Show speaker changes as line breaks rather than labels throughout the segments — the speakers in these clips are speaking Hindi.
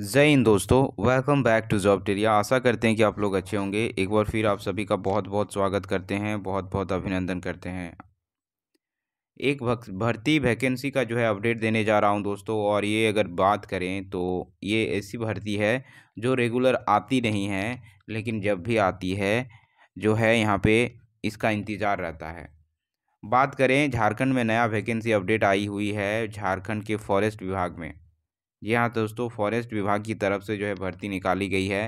जय हिंद दोस्तों वेलकम बैक टू जॉब टेरिया आशा करते हैं कि आप लोग अच्छे होंगे एक बार फिर आप सभी का बहुत बहुत स्वागत करते हैं बहुत बहुत अभिनंदन करते हैं एक भर्ती वैकेंसी का जो है अपडेट देने जा रहा हूं दोस्तों और ये अगर बात करें तो ये ऐसी भर्ती है जो रेगुलर आती नहीं है लेकिन जब भी आती है जो है यहाँ पर इसका इंतज़ार रहता है बात करें झारखंड में नया वैकेंसी अपडेट आई हुई है झारखंड के फॉरेस्ट विभाग में जी हाँ दोस्तों फॉरेस्ट विभाग की तरफ से जो है भर्ती निकाली गई है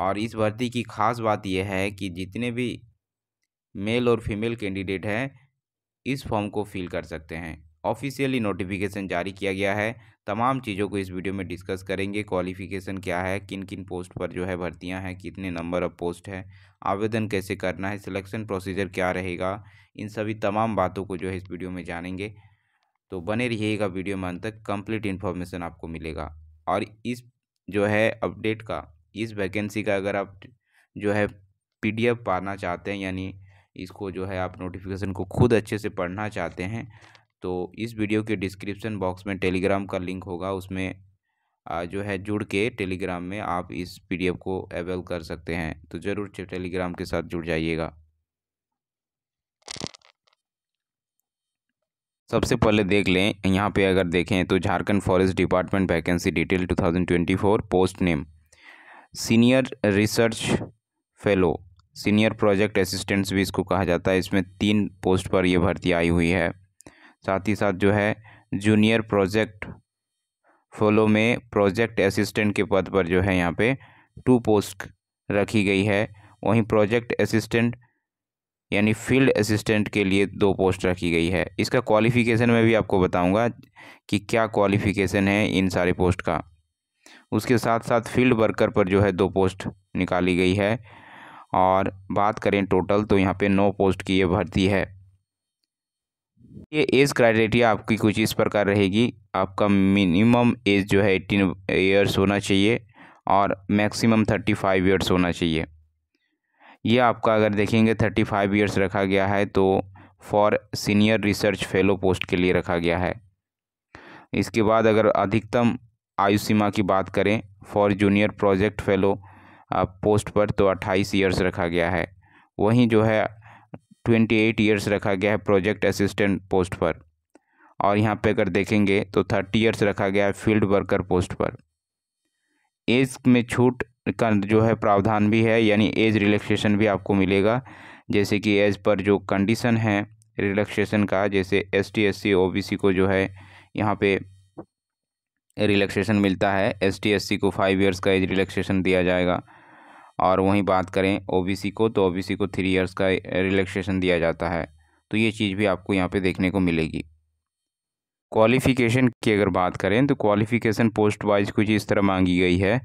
और इस भर्ती की खास बात यह है कि जितने भी मेल और फीमेल कैंडिडेट हैं इस फॉर्म को फिल कर सकते हैं ऑफिशियली नोटिफिकेशन जारी किया गया है तमाम चीज़ों को इस वीडियो में डिस्कस करेंगे क्वालिफिकेशन क्या है किन किन पोस्ट पर जो है भर्तियां हैं कितने नंबर ऑफ पोस्ट है आवेदन कैसे करना है सिलेक्शन प्रोसीजर क्या रहेगा इन सभी तमाम बातों को जो है इस वीडियो में जानेंगे तो बने रहिएगा वीडियो में अंत तक कंप्लीट इन्फॉर्मेशन आपको मिलेगा और इस जो है अपडेट का इस वैकेंसी का अगर आप जो है पीडीएफ पाना चाहते हैं यानी इसको जो है आप नोटिफिकेशन को खुद अच्छे से पढ़ना चाहते हैं तो इस वीडियो के डिस्क्रिप्शन बॉक्स में टेलीग्राम का लिंक होगा उसमें जो है जुड़ के टेलीग्राम में आप इस पीडीएफ को अवेल कर सकते हैं तो ज़रूर टेलीग्राम के साथ जुड़ जाइएगा सबसे पहले देख लें यहाँ पे अगर देखें तो Jharkhand forest department vacancy detail 2024 post name senior research fellow senior project assistants भी इसको कहा जाता है इसमें तीन पोस्ट पर यह भर्ती आई हुई है साथ ही साथ जो है जूनियर प्रोजेक्ट फेलो में प्रोजेक्ट असिस्टेंट के पद पर जो है यहाँ पे टू पोस्ट रखी गई है वहीं प्रोजेक्ट असिस्टेंट यानी फील्ड असिस्टेंट के लिए दो पोस्ट रखी गई है इसका क्वालिफ़िकेशन मैं भी आपको बताऊंगा कि क्या क्वालिफ़िकेशन है इन सारे पोस्ट का उसके साथ साथ फील्ड वर्कर पर जो है दो पोस्ट निकाली गई है और बात करें टोटल तो यहाँ पे नौ पोस्ट की ये भर्ती है ये एज क्राइटेरिया आपकी कुछ इस प्रकार रहेगी आपका मिनिमम एज जो है एटीन ईयर्स होना चाहिए और मैक्सिमम थर्टी फाइव ईयर्स होना चाहिए ये आपका अगर देखेंगे थर्टी फाइव ईयर्स रखा गया है तो for senior research fellow post के लिए रखा गया है इसके बाद अगर अधिकतम आयु सीमा की बात करें for junior project fellow post पर तो अट्ठाईस ईयर्स रखा गया है वहीं जो है ट्वेंटी एट ईयर्स रखा गया है प्रोजेक्ट असिस्टेंट पोस्ट पर और यहाँ पे अगर देखेंगे तो थर्टी ईयर्स रखा गया है फील्ड वर्कर पोस्ट पर एज में छूट का जो है प्रावधान भी है यानी एज रिलैक्सेशन भी आपको मिलेगा जैसे कि एज पर जो कंडीशन है रिलैक्सेशन का जैसे S T S C O B C को जो है यहाँ पे रिलैक्सेशन मिलता है एस टी एस सी को फाइव इयर्स का एज रिलैक्सेशन दिया जाएगा और वहीं बात करें ओ बी सी को तो ओ बी सी को थ्री इयर्स का रिलैक्सेशन दिया जाता है तो ये चीज़ भी आपको यहाँ पे देखने को मिलेगी क्वालिफ़िकेशन की अगर बात करें तो क्वालिफ़िकेशन पोस्ट वाइज कुछ इस तरह मांगी गई है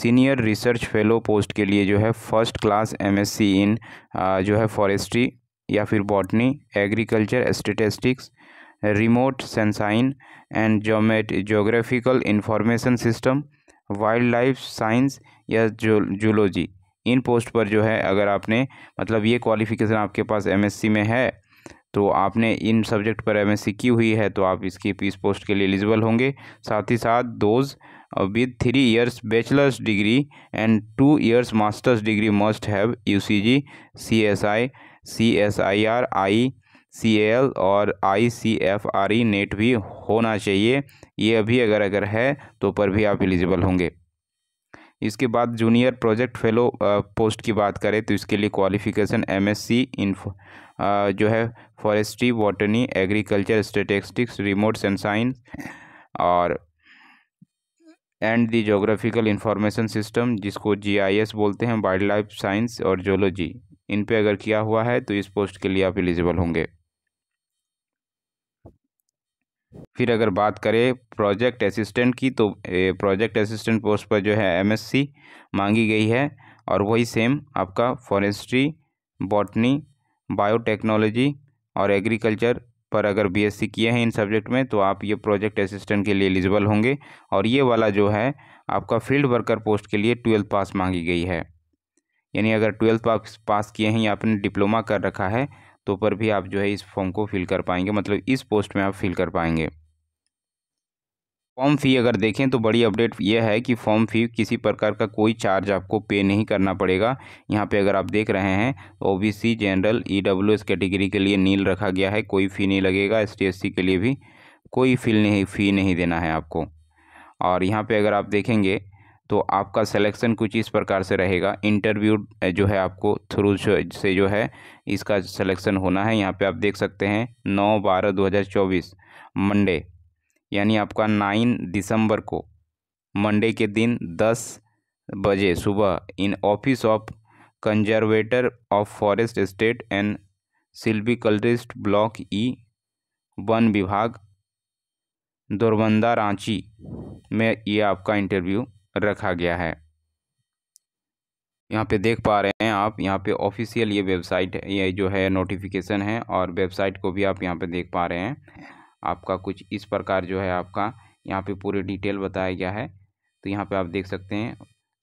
सीनियर रिसर्च फेलो पोस्ट के लिए जो है फर्स्ट क्लास एमएससी इन जो है फॉरेस्ट्री या फिर botany agriculture statistics remote sensing and जोमेट geographical information system wild life science या जो जूलोजी इन पोस्ट पर जो है अगर आपने मतलब ये क्वालिफिकेशन आपके पास एमएससी में है तो आपने इन सब्जेक्ट पर एमएससी की हुई है तो आप इसकी पीस पोस्ट के लिए एलिजिबल होंगे साथ ही साथ those with three years bachelors degree and two years masters degree must have UGC CSI CSIR I C L और I C F R E NET भी होना चाहिए ये अभी अगर अगर है तो पर भी आप एलिजिबल होंगे इसके बाद जूनियर प्रोजेक्ट फेलो पोस्ट की बात करें तो इसके लिए क्वालिफिकेशन एमएससी इन जो है forestry botany agriculture statistics remote and science और and the geographical information system जिसको जीआईएस बोलते हैं वाइल्ड लाइफ साइंस और जोलॉजी इन पे अगर किया हुआ है तो इस पोस्ट के लिए आप एलिजिबल होंगे फिर अगर बात करें प्रोजेक्ट असिस्टेंट की तो प्रोजेक्ट असिस्टेंट पोस्ट पर जो है एमएससी मांगी गई है और वही सेम आपका फॉरेस्ट्री बॉटनी बायोटेक्नोलॉजी और एग्रीकल्चर पर अगर बीएससी किए हैं इन सब्जेक्ट में तो आप ये प्रोजेक्ट असिस्टेंट के लिए एलिजिबल होंगे और ये वाला जो है आपका फील्ड वर्कर पोस्ट के लिए ट्वेल्थ पास मांगी गई है यानी अगर ट्वेल्थ पास पास किए हैं या आपने डिप्लोमा कर रखा है तो पर भी आप जो है इस फॉर्म को फिल कर पाएंगे मतलब इस पोस्ट में आप फिल कर पाएंगे फॉर्म फ़ी अगर देखें तो बड़ी अपडेट यह है कि फॉर्म फ़ी किसी प्रकार का कोई चार्ज आपको पे नहीं करना पड़ेगा यहाँ पे अगर आप देख रहे हैं ओबीसी जनरल ईडब्ल्यूएस कैटेगरी के लिए नील रखा गया है कोई फ़ी नहीं लगेगा एस टी के लिए भी कोई फील नहीं फ़ी नहीं देना है आपको और यहाँ पर अगर आप देखेंगे तो आपका सलेक्शन कुछ इस प्रकार से रहेगा इंटरव्यू जो है आपको थ्रू से जो है इसका सलेक्शन होना है यहाँ पर आप देख सकते हैं नौ बारह दो हज़ार चौबीस मंडे यानी आपका नाइन दिसंबर को मंडे के दिन दस बजे सुबह in office of conservator of forest state and silviculturist block E वन विभाग दोरबंदा रांची में ये आपका इंटरव्यू रखा गया है यहाँ पे देख पा रहे हैं आप यहाँ पे ऑफिशियल ये वेबसाइट ये जो है नोटिफिकेशन है और वेबसाइट को भी आप यहाँ पे देख पा रहे हैं आपका कुछ इस प्रकार जो है आपका यहाँ पे पूरे डिटेल बताया गया है तो यहाँ पे आप देख सकते हैं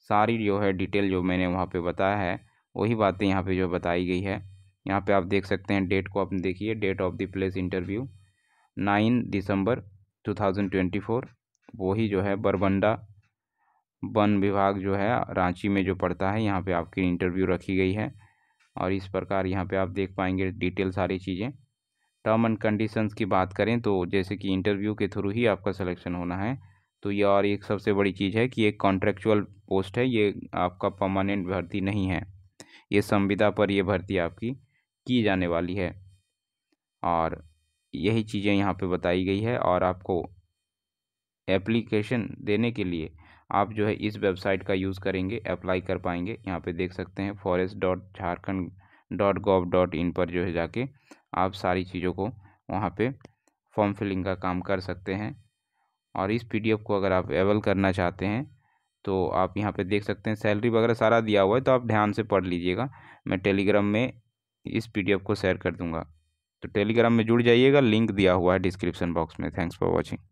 सारी जो है डिटेल जो मैंने वहाँ पे बताया है वही बातें यहाँ पे जो बताई गई है यहाँ पे आप देख सकते हैं डेट को आप देखिए date of the place interview nine December two thousand twenty four वही जो है बरबंडा वन विभाग जो है रांची में जो पड़ता है यहाँ पर आपकी इंटरव्यू रखी गई है और इस प्रकार यहाँ पे आप देख पाएंगे डिटेल सारी चीज़ें टर्म एंड कंडीशंस की बात करें तो जैसे कि इंटरव्यू के थ्रू ही आपका सिलेक्शन होना है तो ये और एक सबसे बड़ी चीज़ है कि एक कॉन्ट्रेक्चुअल पोस्ट है ये आपका परमानेंट भर्ती नहीं है ये संविदा पर ये भर्ती आपकी की जाने वाली है और यही चीज़ें यहाँ पे बताई गई है और आपको एप्लीकेशन देने के लिए आप जो है इस वेबसाइट का यूज़ करेंगे अप्लाई कर पाएंगे यहाँ पे देख सकते हैं forest dot Jharkhand dot gov dot in पर जो है जाके आप सारी चीज़ों को वहाँ पे फॉर्म फिलिंग का काम कर सकते हैं और इस पीडीएफ को अगर आप एवल करना चाहते हैं तो आप यहाँ पे देख सकते हैं सैलरी वगैरह सारा दिया हुआ है तो आप ध्यान से पढ़ लीजिएगा मैं टेलीग्राम में इस पीडीएफ को शेयर कर दूँगा तो टेलीग्राम में जुड़ जाइएगा लिंक दिया हुआ है डिस्क्रिप्शन बॉक्स में थैंक्स फॉर वॉचिंग